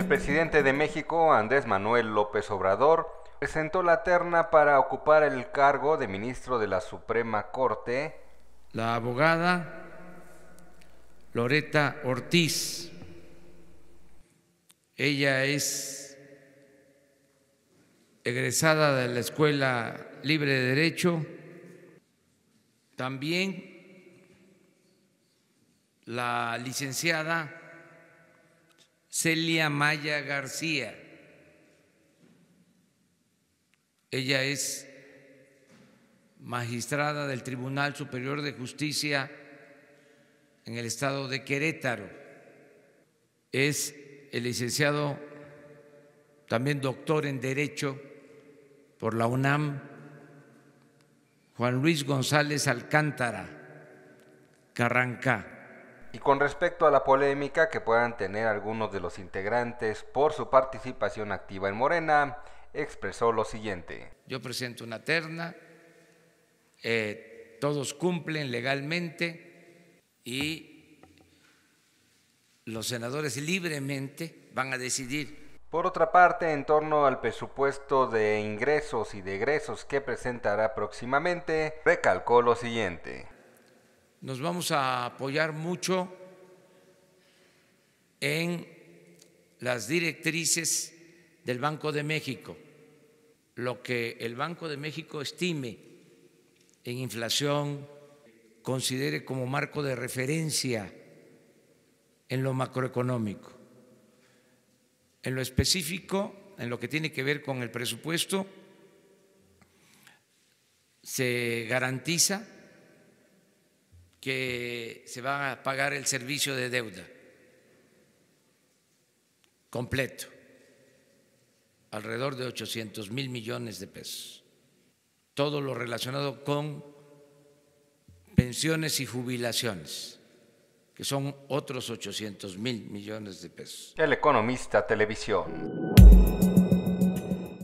El presidente de México, Andrés Manuel López Obrador, presentó la terna para ocupar el cargo de ministro de la Suprema Corte. La abogada Loreta Ortiz. Ella es egresada de la Escuela Libre de Derecho. También la licenciada Celia Maya García. Ella es magistrada del Tribunal Superior de Justicia en el estado de Querétaro. Es el licenciado, también doctor en Derecho por la UNAM, Juan Luis González Alcántara Carranca. Y con respecto a la polémica que puedan tener algunos de los integrantes por su participación activa en Morena, expresó lo siguiente. Yo presento una terna, eh, todos cumplen legalmente y los senadores libremente van a decidir por otra parte, en torno al presupuesto de ingresos y de egresos que presentará próximamente, recalcó lo siguiente nos vamos a apoyar mucho en las directrices del Banco de México, lo que el Banco de México estime en inflación, considere como marco de referencia en lo macroeconómico. En lo específico, en lo que tiene que ver con el presupuesto, se garantiza que se va a pagar el servicio de deuda completo, alrededor de 800 mil millones de pesos. Todo lo relacionado con pensiones y jubilaciones, que son otros 800 mil millones de pesos. El Economista Televisión.